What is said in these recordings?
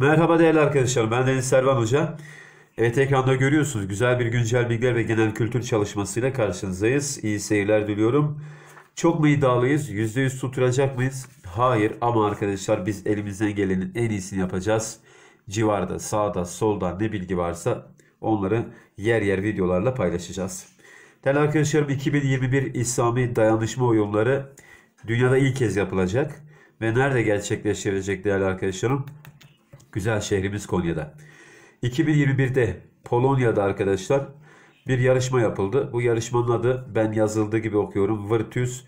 Merhaba değerli arkadaşlar. Ben Deniz Servan Hoca. Evet ekranda görüyorsunuz. Güzel bir güncel bilgiler ve genel kültür çalışmasıyla karşınızdayız. İyi seyirler diliyorum. Çok mu iddialıyız? %100 tutturacak mıyız? Hayır ama arkadaşlar biz elimizden gelenin en iyisini yapacağız. Civarda, sağda, solda ne bilgi varsa onları yer yer videolarla paylaşacağız. Değerli arkadaşlarım 2021 İslami Dayanışma Oyunları dünyada ilk kez yapılacak. Ve nerede gerçekleştirecek değerli arkadaşlarım? Güzel şehrimiz Konya'da. 2021'de Polonya'da arkadaşlar bir yarışma yapıldı. Bu yarışmanın adı ben yazıldığı gibi okuyorum. Virtus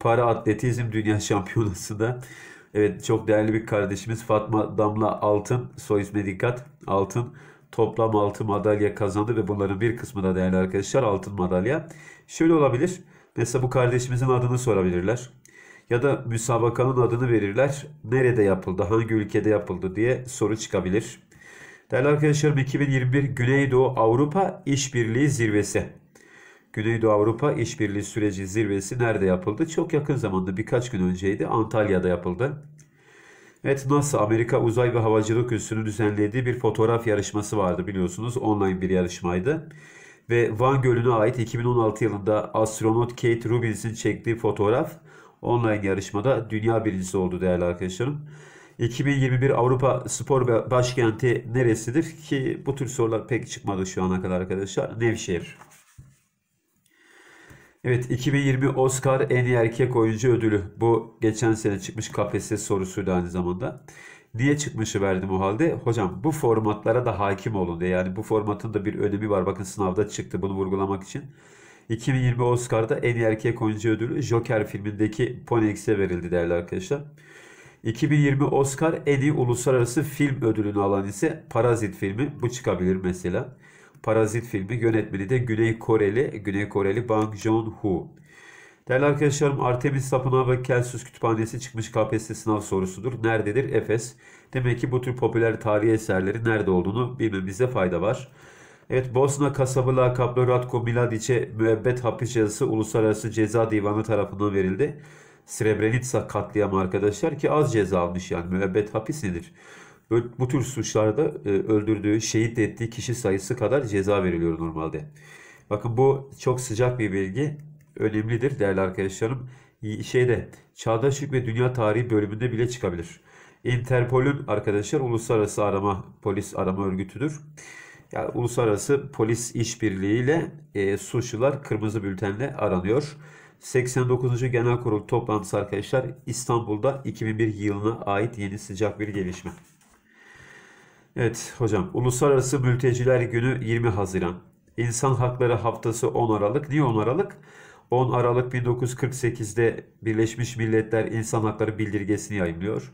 Para Atletizm Dünya Şampiyonası'nda. Evet çok değerli bir kardeşimiz Fatma Damla Altın, soy ismi dikkat Altın toplam altın madalya kazandı ve bunların bir kısmı da değerli arkadaşlar altın madalya. Şöyle olabilir. Mesela bu kardeşimizin adını sorabilirler. Ya da müsabakanın adını verirler. Nerede yapıldı, hangi ülkede yapıldı diye soru çıkabilir. Değerli arkadaşlarım 2021 Güneydoğu Avrupa İşbirliği Zirvesi. Güneydoğu Avrupa İşbirliği Süreci Zirvesi nerede yapıldı? Çok yakın zamanda birkaç gün önceydi Antalya'da yapıldı. Evet NASA Amerika Uzay ve Havacılık Üssü'nün düzenlediği bir fotoğraf yarışması vardı biliyorsunuz. Online bir yarışmaydı. Ve Van Gölü'ne ait 2016 yılında astronot Kate Rubins'in çektiği fotoğraf online yarışmada dünya birincisi oldu değerli arkadaşlarım. 2021 Avrupa Spor Başkenti neresidir ki bu tür sorular pek çıkmadı şu ana kadar arkadaşlar. Nevşehir. Evet 2020 Oscar en iyi erkek oyuncu ödülü. Bu geçen sene çıkmış KPSS sorusuydu aynı zamanda. Niye çıkmışı verdim o halde? Hocam bu formatlara da hakim olun diye. Yani bu formatın da bir önemi var. Bakın sınavda çıktı bunu vurgulamak için. 2020 Oscar'da en iyi erkek oyuncu ödülü Joker filmindeki Ponex'e verildi değerli arkadaşlar. 2020 Oscar en iyi uluslararası film ödülünü alan ise Parazit filmi. Bu çıkabilir mesela. Parazit filmi yönetmeni de Güney Koreli, Güney Koreli Bang Joon-ho. Değerli arkadaşlarım Artemis Tapınağı ve Kelsus Kütüphanesi çıkmış KPSS sınav sorusudur. Nerededir? Efes. Demek ki bu tür popüler tarihi eserleri nerede olduğunu bilmemize fayda var. Evet Bosna kasabalı lakaplı Ratko Miladic'e müebbet hapis cezası Uluslararası Ceza Divanı tarafından verildi. Srebrenica katliamı arkadaşlar ki az ceza almış yani müebbet hapis nedir? Bu tür suçlarda e, öldürdüğü, şehit ettiği kişi sayısı kadar ceza veriliyor normalde. Bakın bu çok sıcak bir bilgi. Önemlidir değerli arkadaşlarım. Şeyde Çağdaş ve Dünya Tarihi bölümünde bile çıkabilir. Interpol'ün arkadaşlar uluslararası arama polis arama örgütüdür yani uluslararası polis işbirliğiyle e, suçlular kırmızı bültenle aranıyor. 89. Genel Kurul toplantısı arkadaşlar İstanbul'da 2001 yılına ait yeni sıcak bir gelişme. Evet hocam Uluslararası Mülteciler Günü 20 Haziran. İnsan Hakları Haftası 10 Aralık. Niye 10 Aralık? 10 Aralık 1948'de Birleşmiş Milletler İnsan Hakları Bildirgesini yayınlıyor.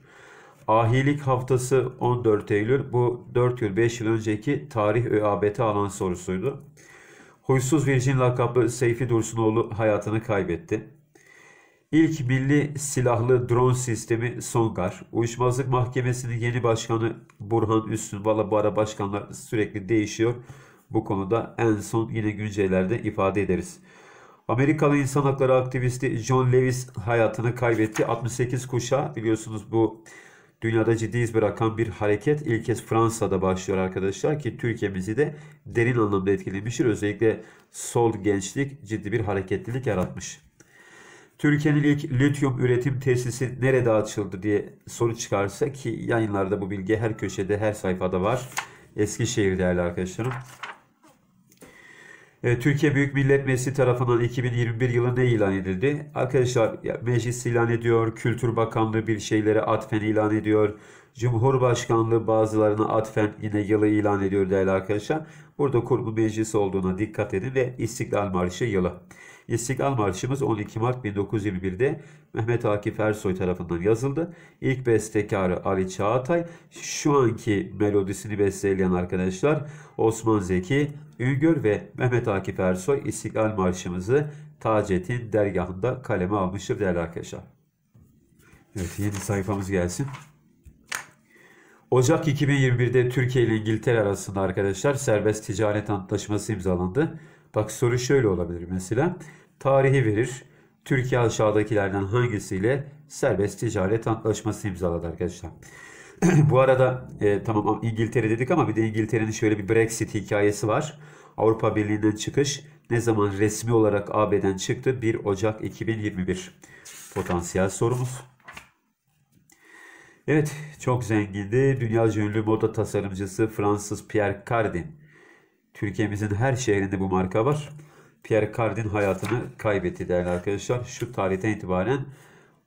Ahilik haftası 14 Eylül. Bu 4 yıl 5 yıl önceki tarih ÖABT alan sorusuydu. Huysuz Virgin lakaplı Seyfi Dursunoğlu hayatını kaybetti. İlk milli silahlı drone sistemi Songar, Uyuşmazlık Mahkemesi'nin yeni başkanı Burhan Üstün, valla bu ara başkanlar sürekli değişiyor. Bu konuda en son yine güncellerde ifade ederiz. Amerikalı insan hakları aktivisti John Lewis hayatını kaybetti. 68 kuşa biliyorsunuz bu dünyada ciddi iz bırakan bir hareket ilk kez Fransa'da başlıyor arkadaşlar ki Türkiye'mizi de derin anlamda etkilemiştir. Özellikle sol gençlik ciddi bir hareketlilik yaratmış. Türkiye'nin ilk lityum üretim tesisi nerede açıldı diye soru çıkarsa ki yayınlarda bu bilgi her köşede her sayfada var. Eskişehir değerli arkadaşlarım. E, Türkiye Büyük Millet Meclisi tarafından 2021 yılında ilan edildi. Arkadaşlar meclis ilan ediyor, Kültür Bakanlığı bir şeylere atfen ilan ediyor. Cumhurbaşkanlığı bazılarına atfen yine yılı ilan ediyor değerli arkadaşlar. Burada kurgu meclisi olduğuna dikkat edin ve İstiklal Marşı yılı. İstiklal Marşımız 12 Mart 1921'de Mehmet Akif Ersoy tarafından yazıldı. İlk bestekarı Ali Çağatay, şu anki melodisini besteleyen arkadaşlar Osman Zeki, Üngör ve Mehmet Akif Ersoy İstiklal Marşımızı Taceddin dergahında kaleme almıştır değerli arkadaşlar. Evet yeni sayfamız gelsin. Ocak 2021'de Türkiye ile İngiltere arasında arkadaşlar serbest ticaret antlaşması imzalandı. Bak soru şöyle olabilir mesela. Tarihi verir. Türkiye aşağıdakilerden hangisiyle serbest ticaret antlaşması imzaladı arkadaşlar. Bu arada e, tamam İngiltere dedik ama bir de İngiltere'nin şöyle bir Brexit hikayesi var. Avrupa Birliği'nden çıkış ne zaman resmi olarak AB'den çıktı? 1 Ocak 2021. Potansiyel sorumuz. Evet çok zengindi. Dünya ünlü moda tasarımcısı Fransız Pierre Cardin Türkiye'mizin her şehrinde bu marka var. Pierre Cardin hayatını kaybetti değerli arkadaşlar. Şu tarihten itibaren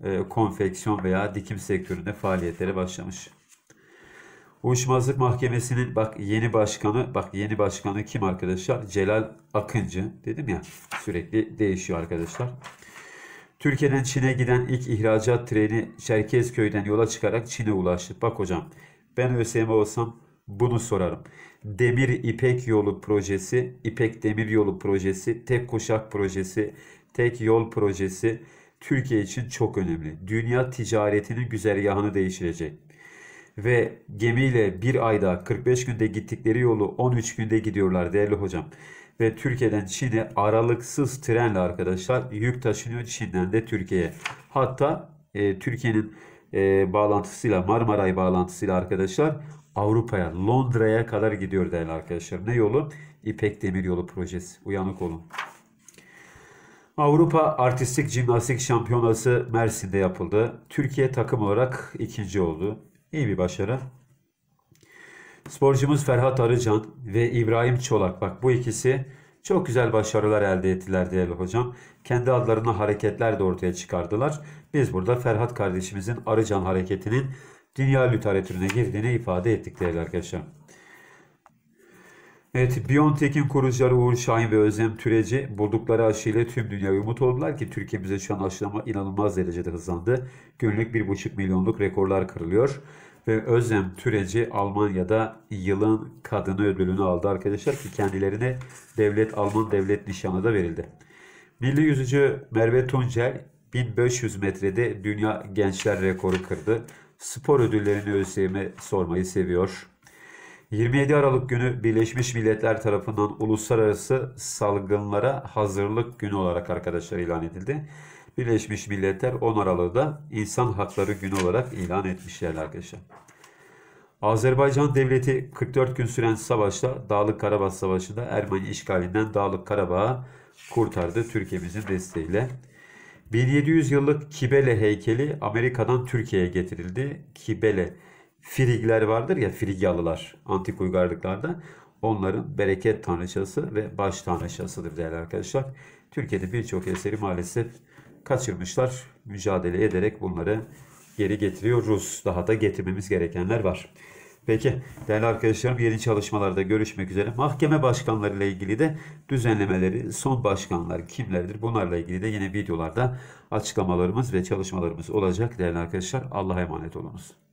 e, konfeksiyon veya dikim sektöründe faaliyetlere başlamış. Uyuşmazlık Mahkemesi'nin bak yeni başkanı, bak yeni başkanı kim arkadaşlar? Celal Akıncı dedim ya sürekli değişiyor arkadaşlar. Türkiye'den Çin'e giden ilk ihracat treni Çerkezköy'den yola çıkarak Çin'e ulaştı. Bak hocam ben ÖSYM olsam bunu sorarım. Demir İpek Yolu projesi, İpek Demir Yolu projesi, Tek Koşak projesi, Tek Yol projesi Türkiye için çok önemli. Dünya ticaretinin güzergahını değiştirecek. Ve gemiyle bir ayda 45 günde gittikleri yolu 13 günde gidiyorlar değerli hocam. Ve Türkiye'den Çin'e aralıksız trenle arkadaşlar yük taşınıyor Çin'den de Türkiye'ye. Hatta e, Türkiye'nin e, bağlantısıyla Marmaray bağlantısıyla arkadaşlar Avrupa'ya Londra'ya kadar gidiyor değerli arkadaşlar. Ne yolu? İpek Demir Yolu projesi. Uyanık olun. Avrupa Artistik Cimnastik Şampiyonası Mersin'de yapıldı. Türkiye takım olarak ikinci oldu. İyi bir başarı. Sporcumuz Ferhat Arıcan ve İbrahim Çolak. Bak bu ikisi çok güzel başarılar elde ettiler değerli hocam. Kendi adlarına hareketler de ortaya çıkardılar. Biz burada Ferhat kardeşimizin Arıcan hareketinin dünya literatürüne girdiğini ifade ettik değerli arkadaşlar. Evet, Biontech'in kurucuları Uğur Şahin ve Özlem Türeci buldukları aşıyla tüm dünya umut oldular ki Türkiye'mize şu an aşılama inanılmaz derecede hızlandı. Günlük 1,5 milyonluk rekorlar kırılıyor ve Özlem Türeci Almanya'da yılın kadını ödülünü aldı arkadaşlar ki kendilerine devlet Alman devlet nişanı da verildi. Milli yüzücü Merve Tuncel 1500 metrede dünya gençler rekoru kırdı. Spor ödüllerini özleme sormayı seviyor. 27 Aralık günü Birleşmiş Milletler tarafından Uluslararası Salgınlara Hazırlık Günü olarak arkadaşlar ilan edildi. Birleşmiş Milletler 10 Aralık'ta insan Hakları Günü olarak ilan etmişler arkadaşlar. Azerbaycan Devleti 44 gün süren savaşta Dağlık Karabağ Savaşı'nda Ermeni işgalinden Dağlık Karabağ'ı kurtardı Türkiye'mizin desteğiyle. 1700 yıllık Kibele heykeli Amerika'dan Türkiye'ye getirildi. Kibele Frigler vardır ya Frigyalılar antik uygarlıklarda. Onların bereket tanrıçası ve baş tanrıçasıdır değerli arkadaşlar. Türkiye'de birçok eseri maalesef kaçırmışlar. Mücadele ederek bunları geri getiriyoruz. Daha da getirmemiz gerekenler var. Peki değerli arkadaşlarım yeni çalışmalarda görüşmek üzere. Mahkeme başkanları ile ilgili de düzenlemeleri, son başkanlar kimlerdir bunlarla ilgili de yine videolarda açıklamalarımız ve çalışmalarımız olacak değerli arkadaşlar. Allah'a emanet olunuz.